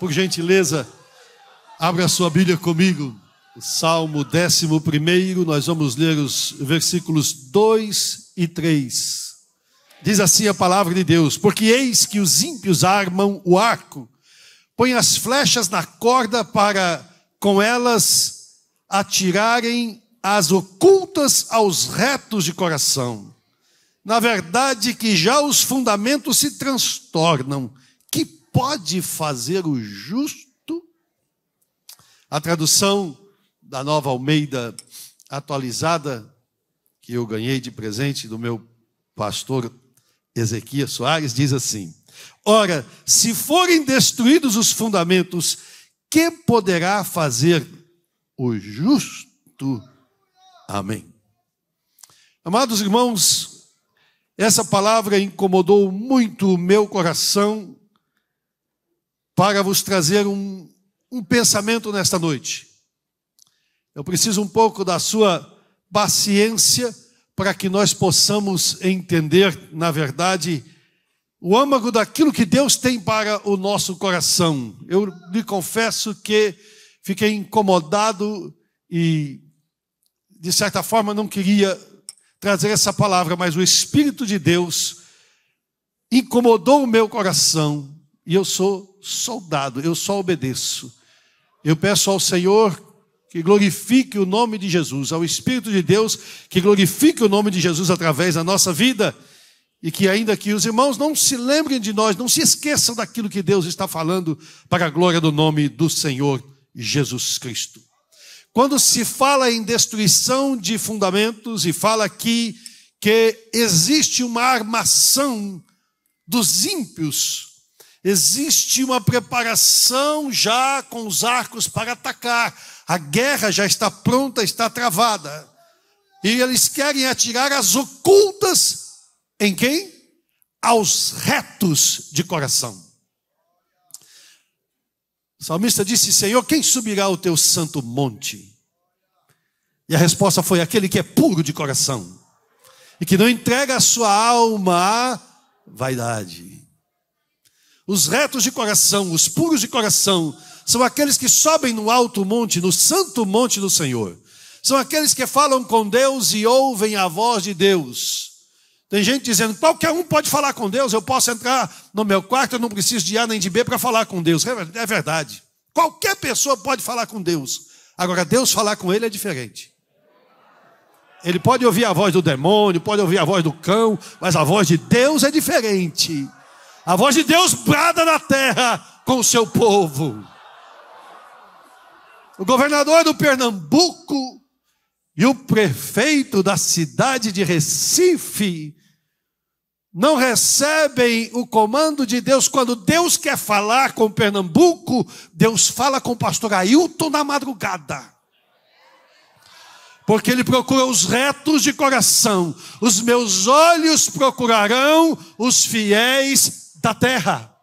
Por gentileza, abra sua Bíblia comigo. O Salmo 11, nós vamos ler os versículos 2 e 3. Diz assim a palavra de Deus: Porque eis que os ímpios armam o arco, põem as flechas na corda para com elas atirarem as ocultas aos retos de coração. Na verdade, que já os fundamentos se transtornam pode fazer o justo. A tradução da Nova Almeida atualizada, que eu ganhei de presente do meu pastor Ezequias Soares, diz assim: Ora, se forem destruídos os fundamentos, que poderá fazer o justo? Amém. Amados irmãos, essa palavra incomodou muito o meu coração para vos trazer um, um pensamento nesta noite. Eu preciso um pouco da sua paciência para que nós possamos entender, na verdade, o âmago daquilo que Deus tem para o nosso coração. Eu lhe confesso que fiquei incomodado e, de certa forma, não queria trazer essa palavra, mas o Espírito de Deus incomodou o meu coração e eu sou soldado, eu só obedeço. Eu peço ao Senhor que glorifique o nome de Jesus, ao Espírito de Deus que glorifique o nome de Jesus através da nossa vida e que ainda que os irmãos não se lembrem de nós, não se esqueçam daquilo que Deus está falando para a glória do nome do Senhor Jesus Cristo. Quando se fala em destruição de fundamentos e fala aqui que existe uma armação dos ímpios Existe uma preparação já com os arcos para atacar. A guerra já está pronta, está travada. E eles querem atirar as ocultas em quem? Aos retos de coração. O salmista disse: Senhor, quem subirá ao teu santo monte? E a resposta foi: aquele que é puro de coração e que não entrega a sua alma à vaidade. Os retos de coração, os puros de coração, são aqueles que sobem no alto monte, no santo monte do Senhor. São aqueles que falam com Deus e ouvem a voz de Deus. Tem gente dizendo: qualquer um pode falar com Deus, eu posso entrar no meu quarto, eu não preciso de A nem de B para falar com Deus. É, é verdade. Qualquer pessoa pode falar com Deus. Agora, Deus falar com ele é diferente. Ele pode ouvir a voz do demônio, pode ouvir a voz do cão, mas a voz de Deus é diferente. A voz de Deus brada na terra com o seu povo. O governador do Pernambuco e o prefeito da cidade de Recife não recebem o comando de Deus. Quando Deus quer falar com Pernambuco, Deus fala com o pastor Ailton na madrugada. Porque ele procura os retos de coração. Os meus olhos procurarão os fiéis da terra.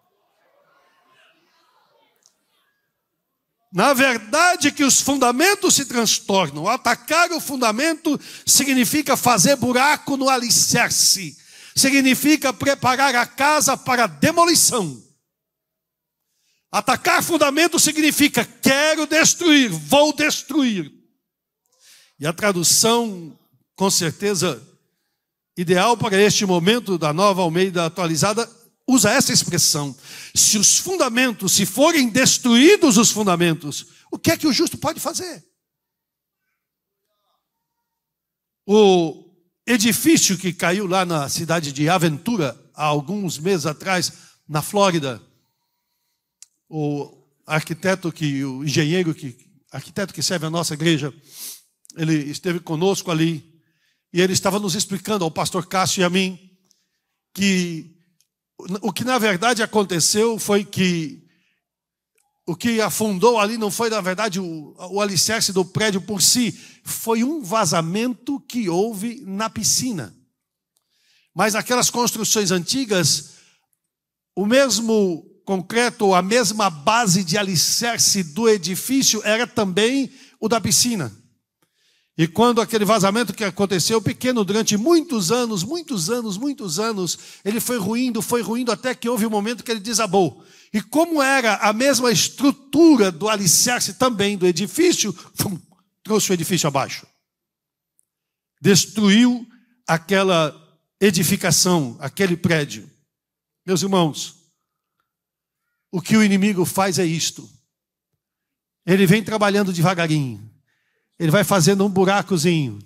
Na verdade, que os fundamentos se transtornam. Atacar o fundamento significa fazer buraco no alicerce, significa preparar a casa para demolição. Atacar fundamento significa quero destruir, vou destruir. E a tradução, com certeza, ideal para este momento da nova Almeida atualizada usa essa expressão. Se os fundamentos, se forem destruídos os fundamentos, o que é que o justo pode fazer? O edifício que caiu lá na cidade de Aventura, há alguns meses atrás, na Flórida, o arquiteto que, o engenheiro que, arquiteto que serve a nossa igreja, ele esteve conosco ali e ele estava nos explicando ao pastor Cássio e a mim que o que na verdade aconteceu foi que o que afundou ali não foi, na verdade, o, o alicerce do prédio por si, foi um vazamento que houve na piscina. Mas aquelas construções antigas, o mesmo concreto, a mesma base de alicerce do edifício era também o da piscina. E quando aquele vazamento que aconteceu pequeno durante muitos anos, muitos anos, muitos anos, ele foi ruindo, foi ruindo até que houve um momento que ele desabou. E como era a mesma estrutura do alicerce também do edifício, fum, trouxe o edifício abaixo. Destruiu aquela edificação, aquele prédio. Meus irmãos, o que o inimigo faz é isto. Ele vem trabalhando devagarinho. Ele vai fazendo um buracozinho.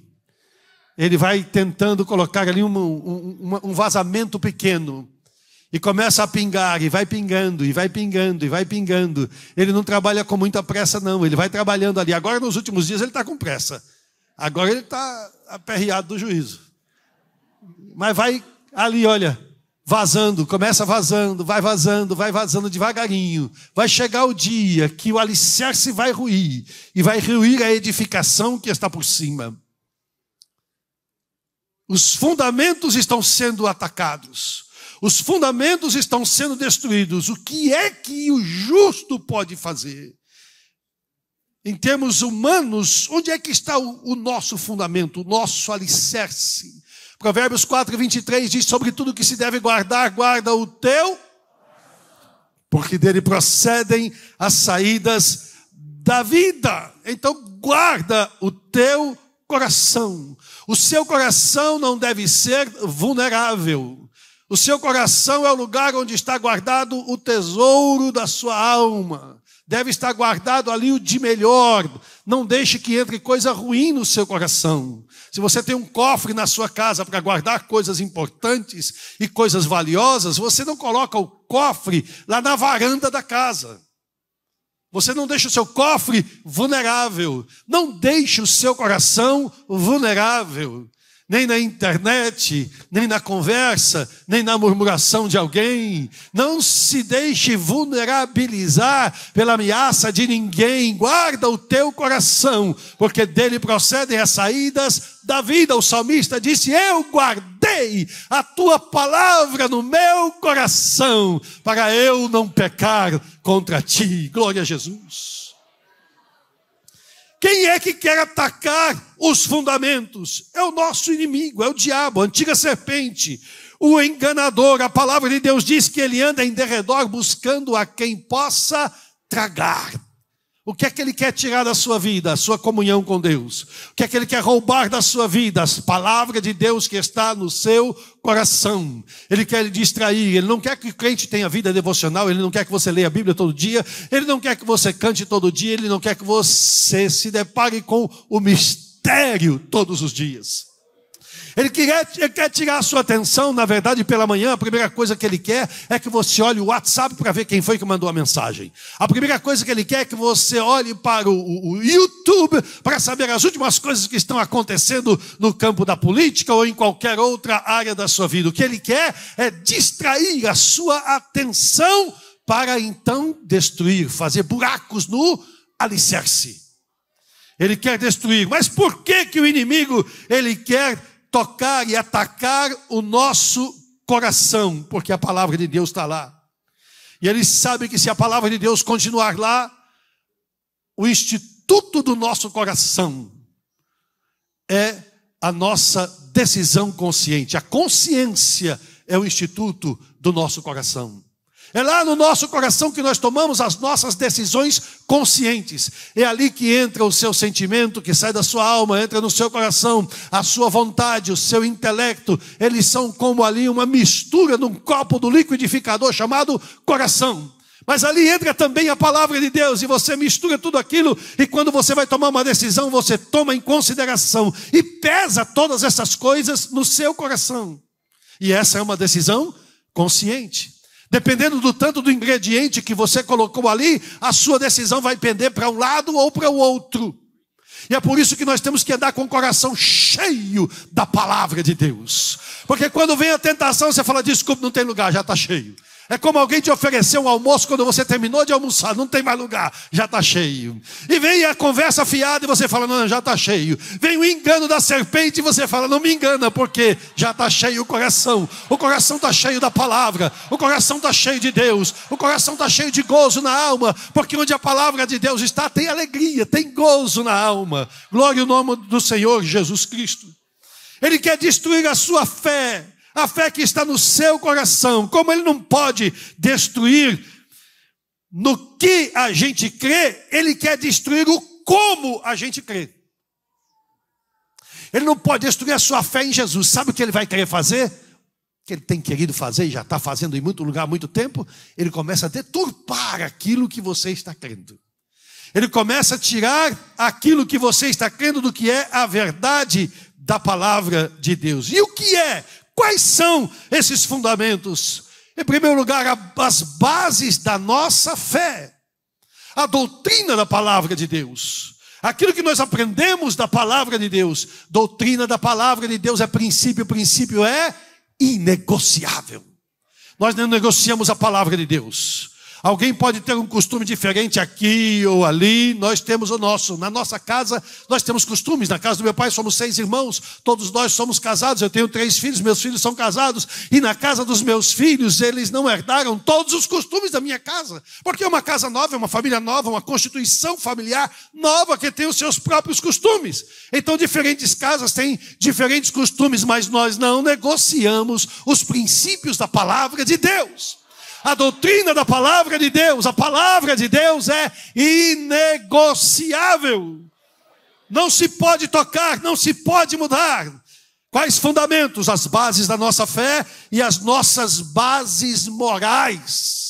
Ele vai tentando colocar ali um, um, um vazamento pequeno. E começa a pingar, e vai pingando, e vai pingando, e vai pingando. Ele não trabalha com muita pressa, não. Ele vai trabalhando ali. Agora, nos últimos dias, ele está com pressa. Agora ele está aperreado do juízo. Mas vai ali, olha, vazando, começa vazando, vai vazando, vai vazando devagarinho. Vai chegar o dia que o alicerce vai ruir e vai ruir a edificação que está por cima. Os fundamentos estão sendo atacados. Os fundamentos estão sendo destruídos. O que é que o justo pode fazer? Em termos humanos, onde é que está o, nosso fundamento, o nosso alicerce? Provérbios 4, 23 diz: Sobre tudo que se deve guardar, guarda o teu, porque dele procedem as saídas da vida. Então, guarda o teu coração. O seu coração não deve ser vulnerável. O seu coração é o lugar onde está guardado o tesouro da sua alma. Deve estar guardado ali o de melhor, não deixe que entre coisa ruim no seu coração. Se você tem um cofre na sua casa para guardar coisas importantes e coisas valiosas, você não coloca o cofre lá na varanda da casa. Você não deixa o seu cofre vulnerável. Não deixe o seu coração vulnerável nem na internet, nem na conversa, nem na murmuração de alguém. Não se deixe vulnerabilizar pela ameaça de ninguém. Guarda o teu coração, porque dele procedem as saídas da vida. O salmista disse: Eu guardei a tua palavra no meu coração, para eu não pecar contra ti. Glória a Jesus. Quem é que quer atacar os fundamentos? É o nosso inimigo, é o diabo, a antiga serpente, o enganador. A palavra de Deus diz que ele anda em derredor buscando a quem possa tragar, o que é que ele quer tirar da sua vida? A sua comunhão com Deus. O que é que ele quer roubar da sua vida? As palavras de Deus que está no seu coração. Ele quer lhe distrair. Ele não quer que o crente tenha vida devocional. Ele não quer que você leia a Bíblia todo dia. Ele não quer que você cante todo dia. Ele não quer que você se depare com o mistério todos os dias. Ele quer, ele quer tirar a sua atenção, na verdade, pela manhã, a primeira coisa que ele quer é que você olhe o WhatsApp para ver quem foi que mandou a mensagem. A primeira coisa que ele quer é que você olhe para o, o, o YouTube para saber as últimas coisas que estão acontecendo no campo da política ou em qualquer outra área da sua vida. O que ele quer é distrair a sua atenção para então destruir, fazer buracos no alicerce. Ele quer destruir. Mas por que que o inimigo ele quer tocar e atacar o nosso coração, porque a palavra de Deus está lá. E ele sabe que se a palavra de Deus continuar lá, o instituto do nosso coração é a nossa decisão consciente. A consciência é o instituto do nosso coração. É lá no nosso coração que nós tomamos as nossas decisões conscientes. É ali que entra o seu sentimento, que sai da sua alma, entra no seu coração, a sua vontade, o seu intelecto. Eles são como ali uma mistura num copo do liquidificador chamado coração. Mas ali entra também a palavra de Deus e você mistura tudo aquilo. E quando você vai tomar uma decisão, você toma em consideração e pesa todas essas coisas no seu coração. E essa é uma decisão consciente. Dependendo do tanto do ingrediente que você colocou ali, a sua decisão vai pender para um lado ou para o outro. E é por isso que nós temos que andar com o coração cheio da palavra de Deus. Porque quando vem a tentação, você fala: desculpe, não tem lugar, já está cheio. É como alguém te oferecer um almoço quando você terminou de almoçar, não tem mais lugar, já está cheio. E vem a conversa fiada e você fala, não, já está cheio. Vem o engano da serpente e você fala, não me engana, porque já está cheio o coração. O coração está cheio da palavra, o coração está cheio de Deus, o coração está cheio de gozo na alma, porque onde a palavra de Deus está, tem alegria, tem gozo na alma. Glória ao nome do Senhor Jesus Cristo. Ele quer destruir a sua fé a fé que está no seu coração, como ele não pode destruir no que a gente crê, ele quer destruir o como a gente crê. Ele não pode destruir a sua fé em Jesus. Sabe o que ele vai querer fazer? Que ele tem querido fazer e já está fazendo em muito lugar há muito tempo. Ele começa a deturpar aquilo que você está crendo. Ele começa a tirar aquilo que você está crendo do que é a verdade da palavra de Deus. E o que é Quais são esses fundamentos? Em primeiro lugar, as bases da nossa fé, a doutrina da palavra de Deus. Aquilo que nós aprendemos da palavra de Deus, doutrina da palavra de Deus é princípio, princípio é inegociável. Nós não negociamos a palavra de Deus. Alguém pode ter um costume diferente aqui ou ali, nós temos o nosso. Na nossa casa, nós temos costumes. Na casa do meu pai, somos seis irmãos, todos nós somos casados. Eu tenho três filhos, meus filhos são casados. E na casa dos meus filhos, eles não herdaram todos os costumes da minha casa, porque é uma casa nova, é uma família nova, uma constituição familiar nova que tem os seus próprios costumes. Então, diferentes casas têm diferentes costumes, mas nós não negociamos os princípios da palavra de Deus a doutrina da palavra de Deus, a palavra de Deus é inegociável. Não se pode tocar, não se pode mudar. Quais fundamentos? As bases da nossa fé e as nossas bases morais.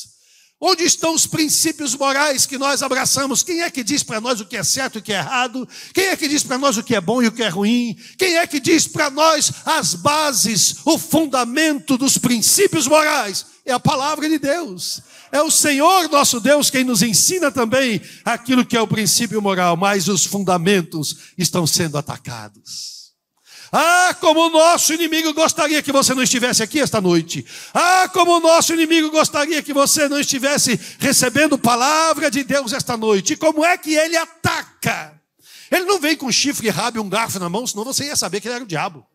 Onde estão os princípios morais que nós abraçamos? Quem é que diz para nós o que é certo e o que é errado? Quem é que diz para nós o que é bom e o que é ruim? Quem é que diz para nós as bases, o fundamento dos princípios morais? É a palavra de Deus. É o Senhor nosso Deus quem nos ensina também aquilo que é o princípio moral, mas os fundamentos estão sendo atacados. Ah, como o nosso inimigo gostaria que você não estivesse aqui esta noite. Ah, como o nosso inimigo gostaria que você não estivesse recebendo palavra de Deus esta noite. E como é que ele ataca? Ele não vem com chifre, rabo e um garfo na mão, senão você ia saber que ele era o diabo.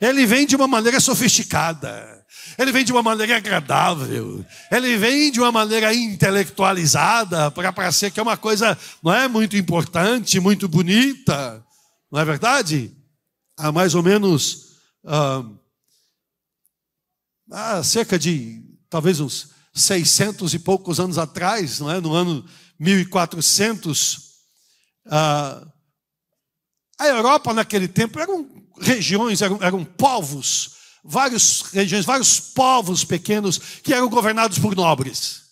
Ele vem de uma maneira sofisticada. Ele vem de uma maneira agradável. Ele vem de uma maneira intelectualizada para parecer que é uma coisa não é muito importante, muito bonita. Não é verdade? há mais ou menos ah, há cerca de talvez uns 600 e poucos anos atrás, não é? no ano 1400, ah, a Europa naquele tempo eram regiões, eram, eram povos, várias regiões, vários povos pequenos que eram governados por nobres.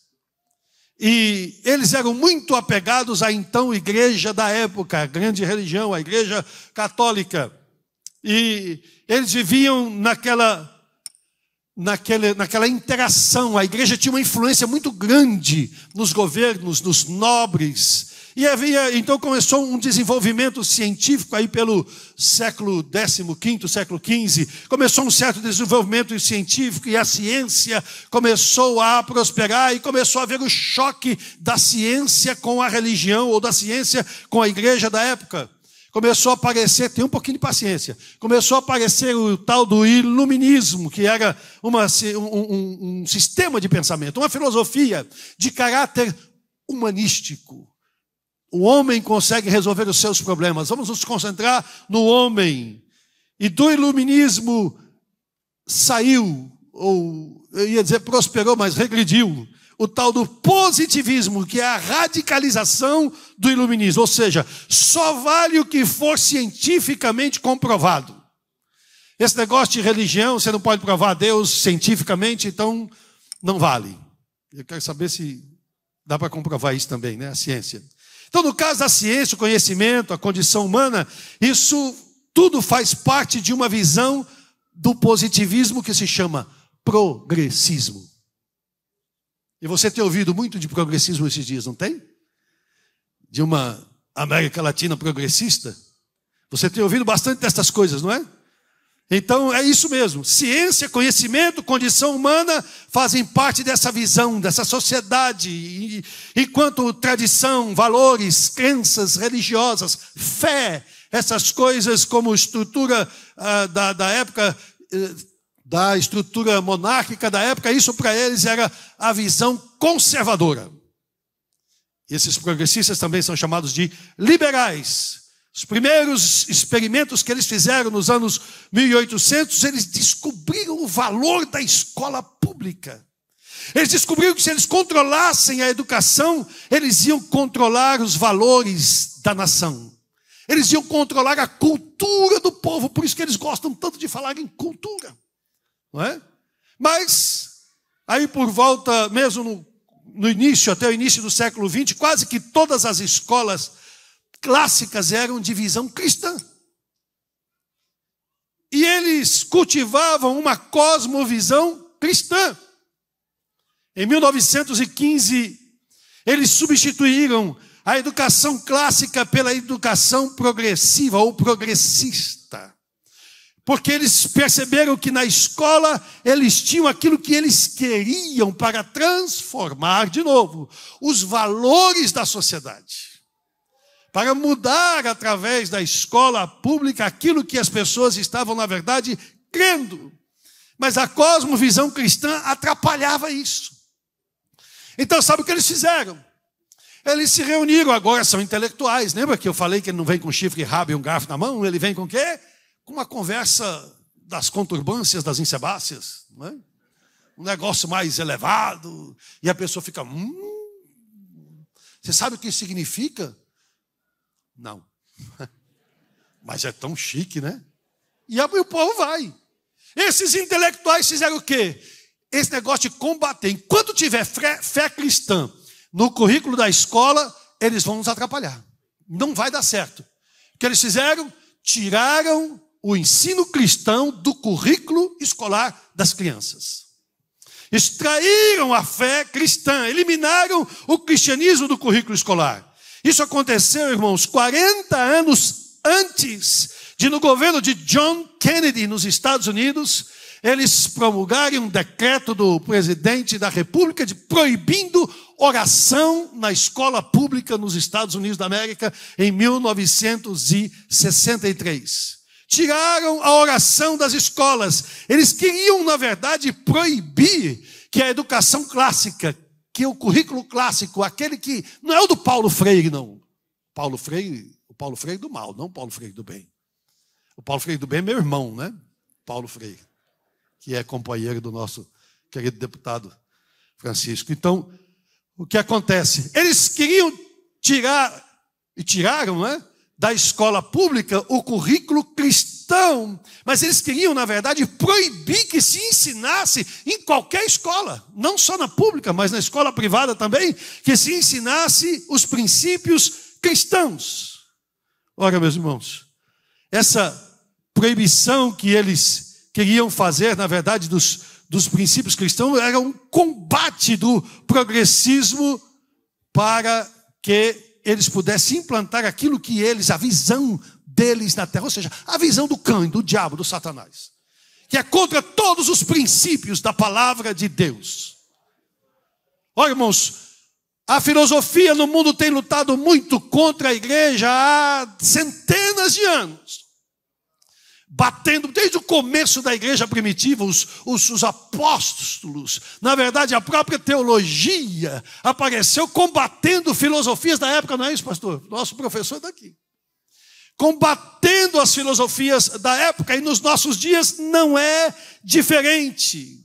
E eles eram muito apegados à então igreja da época, a grande religião, a igreja católica. E eles viviam naquela, naquela, naquela interação. A igreja tinha uma influência muito grande nos governos, nos nobres. E havia, então começou um desenvolvimento científico aí pelo século XV, século XV. Começou um certo desenvolvimento científico e a ciência começou a prosperar e começou a haver o choque da ciência com a religião ou da ciência com a igreja da época. Começou a aparecer, tem um pouquinho de paciência, começou a aparecer o tal do iluminismo, que era uma, um, um, um sistema de pensamento, uma filosofia de caráter humanístico. O homem consegue resolver os seus problemas. Vamos nos concentrar no homem. E do iluminismo saiu, ou eu ia dizer prosperou, mas regrediu o tal do positivismo, que é a radicalização do iluminismo, ou seja, só vale o que for cientificamente comprovado. Esse negócio de religião, você não pode provar Deus cientificamente, então não vale. Eu quero saber se dá para comprovar isso também, né? A ciência. Então, no caso da ciência, o conhecimento, a condição humana, isso tudo faz parte de uma visão do positivismo que se chama progressismo. E você tem ouvido muito de progressismo esses dias, não tem? De uma América Latina progressista? Você tem ouvido bastante dessas coisas, não é? Então é isso mesmo. Ciência, conhecimento, condição humana fazem parte dessa visão, dessa sociedade. Enquanto tradição, valores, crenças religiosas, fé, essas coisas como estrutura ah, da, da época eh, da estrutura monárquica da época, isso para eles era a visão conservadora. Esses progressistas também são chamados de liberais. Os primeiros experimentos que eles fizeram nos anos 1800, eles descobriram o valor da escola pública. Eles descobriram que se eles controlassem a educação, eles iam controlar os valores da nação. Eles iam controlar a cultura do povo, por isso que eles gostam tanto de falar em cultura não é? Mas, aí por volta, mesmo no, no início, até o início do século XX, quase que todas as escolas clássicas eram de visão cristã. E eles cultivavam uma cosmovisão cristã. Em 1915, eles substituíram a educação clássica pela educação progressiva ou progressista porque eles perceberam que na escola eles tinham aquilo que eles queriam para transformar de novo os valores da sociedade. Para mudar através da escola pública aquilo que as pessoas estavam, na verdade, crendo. Mas a cosmovisão cristã atrapalhava isso. Então, sabe o que eles fizeram? Eles se reuniram, agora são intelectuais. Lembra que eu falei que ele não vem com chifre, rabo e um garfo na mão? Ele vem com o quê? com uma conversa das conturbâncias, das insebáceas, é? um negócio mais elevado, e a pessoa fica. Hum, você sabe o que isso significa? Não. Mas é tão chique, né? E o povo vai. Esses intelectuais fizeram o quê? Esse negócio de combater. Enquanto tiver fé cristã no currículo da escola, eles vão nos atrapalhar. Não vai dar certo. O que eles fizeram? Tiraram o ensino cristão do currículo escolar das crianças. Extraíram a fé cristã, eliminaram o cristianismo do currículo escolar. Isso aconteceu, irmãos, 40 anos antes de, no governo de John Kennedy, nos Estados Unidos, eles promulgarem um decreto do presidente da República de proibindo oração na escola pública nos Estados Unidos da América em 1963. Tiraram a oração das escolas. Eles queriam, na verdade, proibir que a educação clássica, que o currículo clássico, aquele que não é o do Paulo Freire, não. Paulo Freire, o Paulo Freire do mal, não o Paulo Freire do bem. O Paulo Freire do bem é meu irmão, né? Paulo Freire, que é companheiro do nosso querido deputado Francisco. Então, o que acontece? Eles queriam tirar, e tiraram, né? da escola pública o currículo cristão, mas eles queriam, na verdade, proibir que se ensinasse em qualquer escola, não só na pública, mas na escola privada também, que se ensinasse os princípios cristãos. Ora, meus irmãos, essa proibição que eles queriam fazer, na verdade, dos, dos princípios cristãos, era um combate do progressismo para que eles pudessem implantar aquilo que eles, a visão deles na terra, ou seja, a visão do cão, do diabo, do Satanás, que é contra todos os princípios da palavra de Deus. Olha, irmãos, a filosofia no mundo tem lutado muito contra a igreja há centenas de anos batendo desde o começo da igreja primitiva, os, os, os, apóstolos, na verdade a própria teologia apareceu combatendo filosofias da época, não é isso, pastor? Nosso professor está aqui. Combatendo as filosofias da época, e nos nossos dias não é diferente.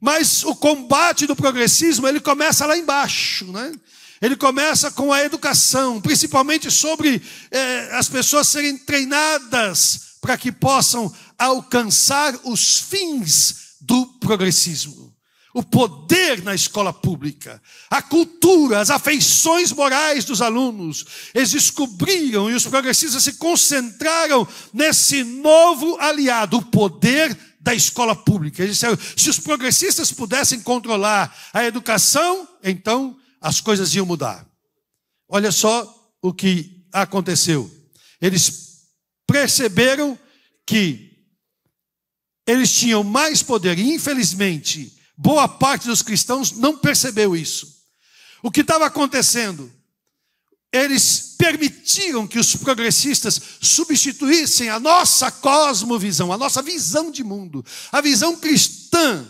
Mas o combate do progressismo, ele começa lá embaixo, né? Ele começa com a educação, principalmente sobre eh, as pessoas serem treinadas para que possam alcançar os fins do progressismo. O poder na escola pública, a cultura, as afeições morais dos alunos, eles descobriram e os progressistas se concentraram nesse novo aliado, o poder da escola pública. Eles disseram: se os progressistas pudessem controlar a educação, então as coisas iam mudar. Olha só o que aconteceu. Eles perceberam que eles tinham mais poder. E, infelizmente, boa parte dos cristãos não percebeu isso. O que estava acontecendo? Eles permitiram que os progressistas substituíssem a nossa cosmovisão, a nossa visão de mundo, a visão cristã,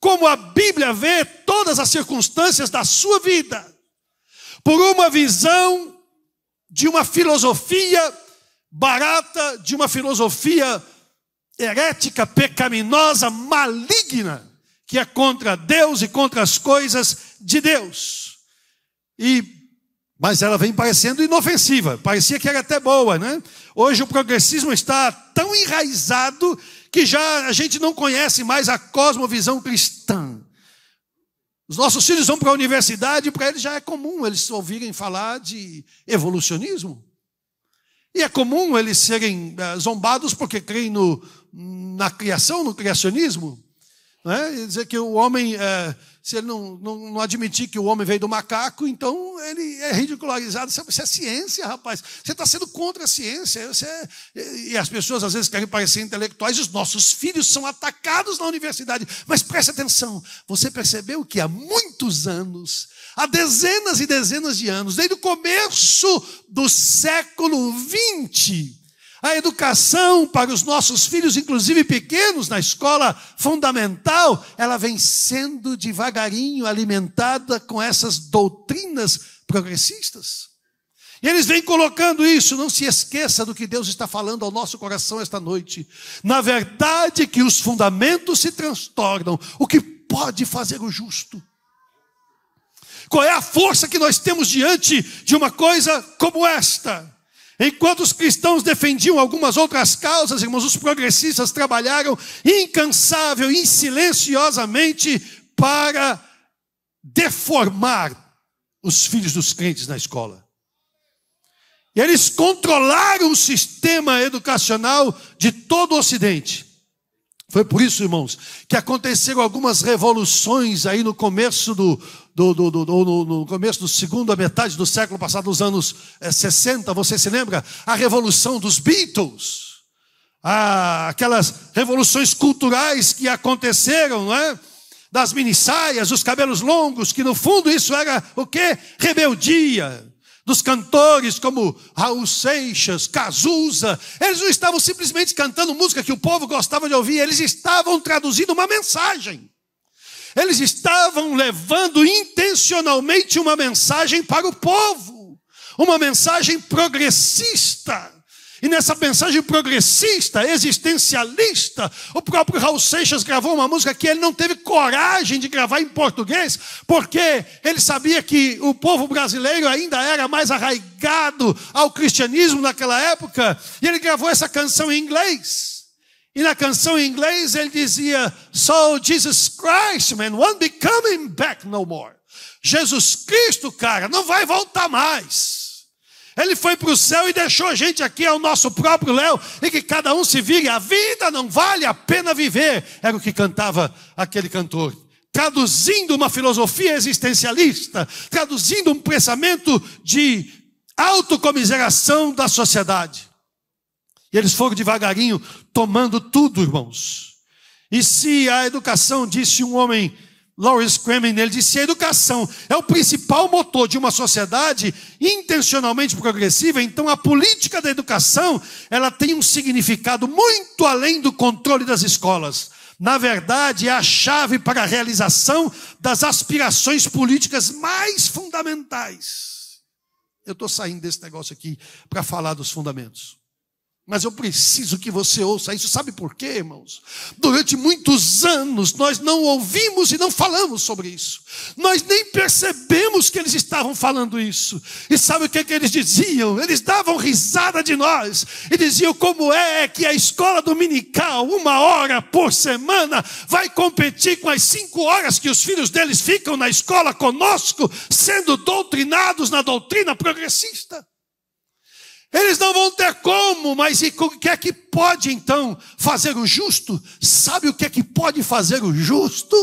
como a Bíblia vê todas as circunstâncias da sua vida, por uma visão de uma filosofia barata de uma filosofia herética, pecaminosa, maligna, que é contra Deus e contra as coisas de Deus. E mas ela vem parecendo inofensiva, parecia que era até boa, né? Hoje o progressismo está tão enraizado que já a gente não conhece mais a cosmovisão cristã. Os nossos filhos vão para a universidade e para eles já é comum eles ouvirem falar de evolucionismo. E é comum eles serem eh, zombados porque creem no, na criação, no criacionismo. Né? dizer que o homem, é, se ele não, não, não, admitir que o homem veio do macaco, então ele é ridicularizado. Você é ciência, rapaz. Você está sendo contra a ciência. É... E as pessoas às vezes querem parecer intelectuais. Os nossos filhos são atacados na universidade. Mas preste atenção: você percebeu que há muitos anos há dezenas e dezenas de anos, desde o começo do século XX, a educação para os nossos filhos, inclusive pequenos, na escola fundamental, ela vem sendo devagarinho alimentada com essas doutrinas progressistas. E eles vêm colocando isso, não se esqueça do que Deus está falando ao nosso coração esta noite. Na verdade, que os fundamentos se transtornam, o que pode fazer o justo? Qual é a força que nós temos diante de uma coisa como esta? Enquanto os cristãos defendiam algumas outras causas, irmãos, os progressistas trabalharam incansável e silenciosamente para deformar os filhos dos crentes na escola. E eles controlaram o sistema educacional de todo o Ocidente. Foi por isso, irmãos, que aconteceram algumas revoluções aí no começo do, do, do, do, do no começo do segundo, a metade do século passado, nos anos é, eh, 60, você se lembra? A revolução dos Beatles, ah, aquelas revoluções culturais que aconteceram, não é? Das minissaias, os cabelos longos, que no fundo isso era o quê? Rebeldia dos cantores como Raul Seixas, Cazuza, eles não estavam simplesmente cantando música que o povo gostava de ouvir, eles estavam traduzindo uma mensagem. Eles estavam levando intencionalmente uma mensagem para o povo, uma mensagem progressista. E nessa mensagem progressista, existencialista, o próprio Raul Seixas gravou uma música que ele não teve coragem de gravar em português, porque ele sabia que o povo brasileiro ainda era mais arraigado ao cristianismo naquela época, e ele gravou essa canção em inglês. E na canção em inglês ele dizia: So Jesus Christ, man, won't be coming back no more. Jesus Cristo, cara, não vai voltar mais. Ele foi para o céu e deixou a gente aqui ao é nosso próprio léu e que cada um se vire. A vida não vale a pena viver, era o que cantava aquele cantor. Traduzindo uma filosofia existencialista, traduzindo um pensamento de autocomiseração da sociedade. E eles foram devagarinho tomando tudo, irmãos. E se a educação, disse um homem, Lawrence Cramen, ele disse: a educação é o principal motor de uma sociedade intencionalmente progressiva, é então a política da educação ela tem um significado muito além do controle das escolas. Na verdade, é a chave para a realização das aspirações políticas mais fundamentais. Eu estou saindo desse negócio aqui para falar dos fundamentos. Mas eu preciso que você ouça isso. Sabe por quê, irmãos? Durante muitos anos nós não ouvimos e não falamos sobre isso. Nós nem percebemos que eles estavam falando isso. E sabe o que, é que eles diziam? Eles davam risada de nós e diziam como é que a escola dominical, uma hora por semana, vai competir com as cinco horas que os filhos deles ficam na escola conosco, sendo doutrinados na doutrina progressista. Eles não vão ter como, mas e o que é que pode então fazer o justo? Sabe o que é que pode fazer o justo?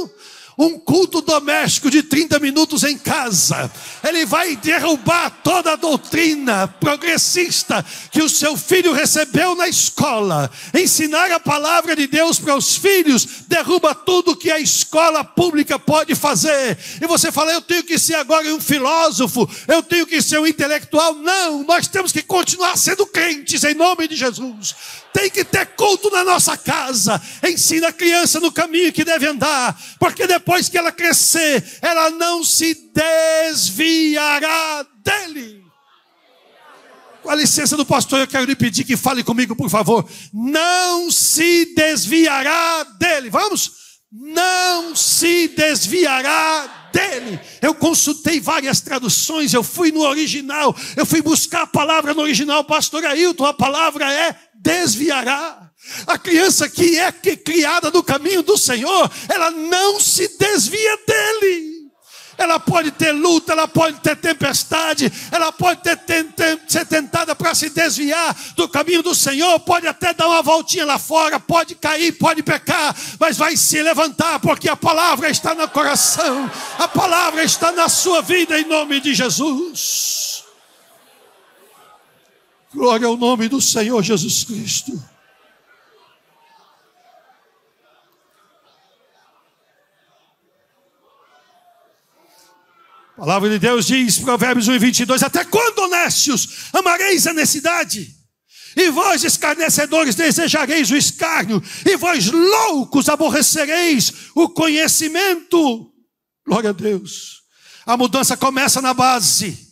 um culto doméstico de 30 minutos em casa. Ele vai derrubar toda a doutrina progressista que o seu filho recebeu na escola. Ensinar a palavra de Deus para os filhos derruba tudo que a escola pública pode fazer. E você fala, eu tenho que ser agora um filósofo, eu tenho que ser um intelectual. Não, nós temos que continuar sendo crentes em nome de Jesus. Tem que ter culto na nossa casa. Ensina a criança no caminho que deve andar, porque depois depois que ela crescer, ela não se desviará dele. Com a licença do pastor, eu quero lhe pedir que fale comigo, por favor. Não se desviará dele. Vamos? Não se desviará dele. Eu consultei várias traduções, eu fui no original, eu fui buscar a palavra no original, pastor Ailton, a palavra é desviará. A criança que é criada no caminho do Senhor, ela não se desvia dele. Ela pode ter luta, ela pode ter tempestade, ela pode ter, ser tentada para se desviar do caminho do Senhor, pode até dar uma voltinha lá fora, pode cair, pode pecar, mas vai se levantar, porque a palavra está no coração, a palavra está na sua vida, em nome de Jesus. Glória ao nome do Senhor Jesus Cristo. palavra de Deus diz, Provérbios 1 e 22, até quando, honestos, amareis a necessidade? E vós, escarnecedores, desejareis o escárnio, e vós, loucos, aborrecereis o conhecimento. Glória a Deus. A mudança começa na base.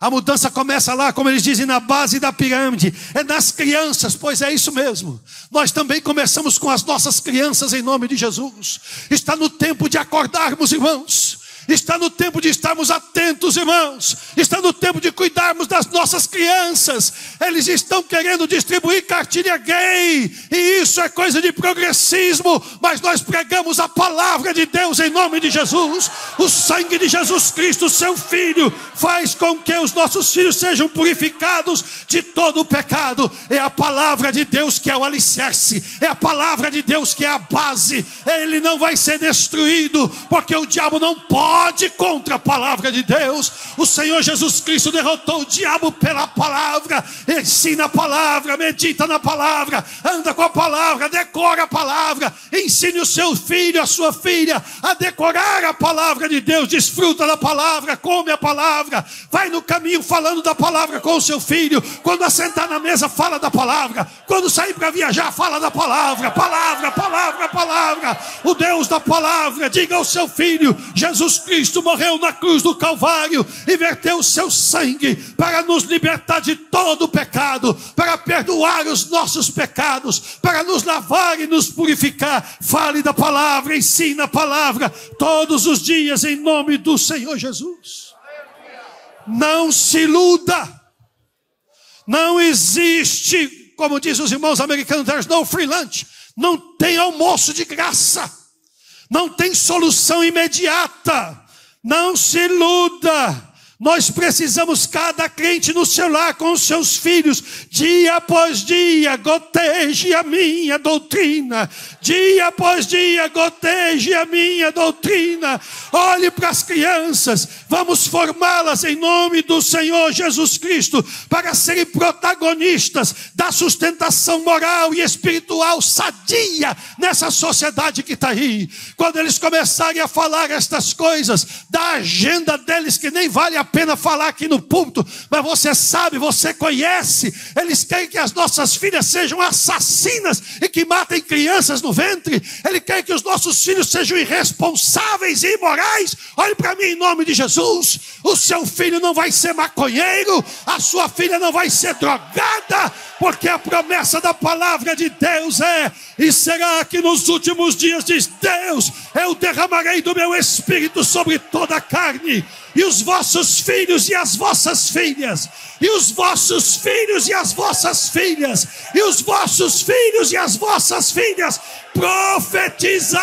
A mudança começa lá, como eles dizem, na base da pirâmide, é nas crianças, pois é isso mesmo. Nós também começamos com as nossas crianças em nome de Jesus. Está no tempo de acordarmos, irmãos. Está no tempo de estarmos atentos, irmãos. Está no tempo de cuidarmos das nossas crianças. Eles estão querendo distribuir cartilha gay, e isso é coisa de progressismo, mas nós pregamos a palavra de Deus em nome de Jesus. O sangue de Jesus Cristo, seu filho, faz com que os nossos filhos sejam purificados de todo o pecado. É a palavra de Deus que é o alicerce, é a palavra de Deus que é a base. Ele não vai ser destruído, porque o diabo não pode pode contra a palavra de Deus. O Senhor Jesus Cristo derrotou o diabo pela palavra. Ensina a palavra, medita na palavra, anda com a palavra, decora a palavra. Ensine o seu filho, a sua filha a decorar a palavra de Deus. Desfruta da palavra, come a palavra. Vai no caminho falando da palavra com o seu filho. Quando assentar na mesa, fala da palavra. Quando sair para viajar, fala da palavra. Palavra, palavra, palavra. O Deus da palavra, diga ao seu filho: Jesus Cristo morreu na cruz do Calvário e verteu o seu sangue para nos libertar de todo o pecado, para perdoar os nossos pecados, para nos lavar e nos purificar. Fale da palavra, ensina a palavra todos os dias em nome do Senhor Jesus. Não se iluda. Não existe, como diz os irmãos americanos, there's no free lunch. Não tem almoço de graça. Não tem solução imediata. Não se iluda. Nós precisamos, cada crente no seu lar, com os seus filhos, dia após dia, goteje a minha doutrina. Dia após dia, goteje a minha doutrina. Olhe para as crianças, vamos formá-las em nome do Senhor Jesus Cristo, para serem protagonistas da sustentação moral e espiritual sadia nessa sociedade que está aí. Quando eles começarem a falar estas coisas, da agenda deles que nem vale a pena falar aqui no púlpito, mas você sabe, você conhece. Eles querem que as nossas filhas sejam assassinas e que matem crianças no ventre. Ele quer que os nossos filhos sejam irresponsáveis e imorais. Olhe para mim em nome de Jesus. O seu filho não vai ser maconheiro, a sua filha não vai ser drogada, porque a promessa da palavra de Deus é: e será que nos últimos dias diz Deus, eu derramarei do meu espírito sobre toda a carne e os vossos filhos e as vossas filhas, e os vossos filhos e as vossas filhas, e os vossos filhos e as vossas filhas profetizarão.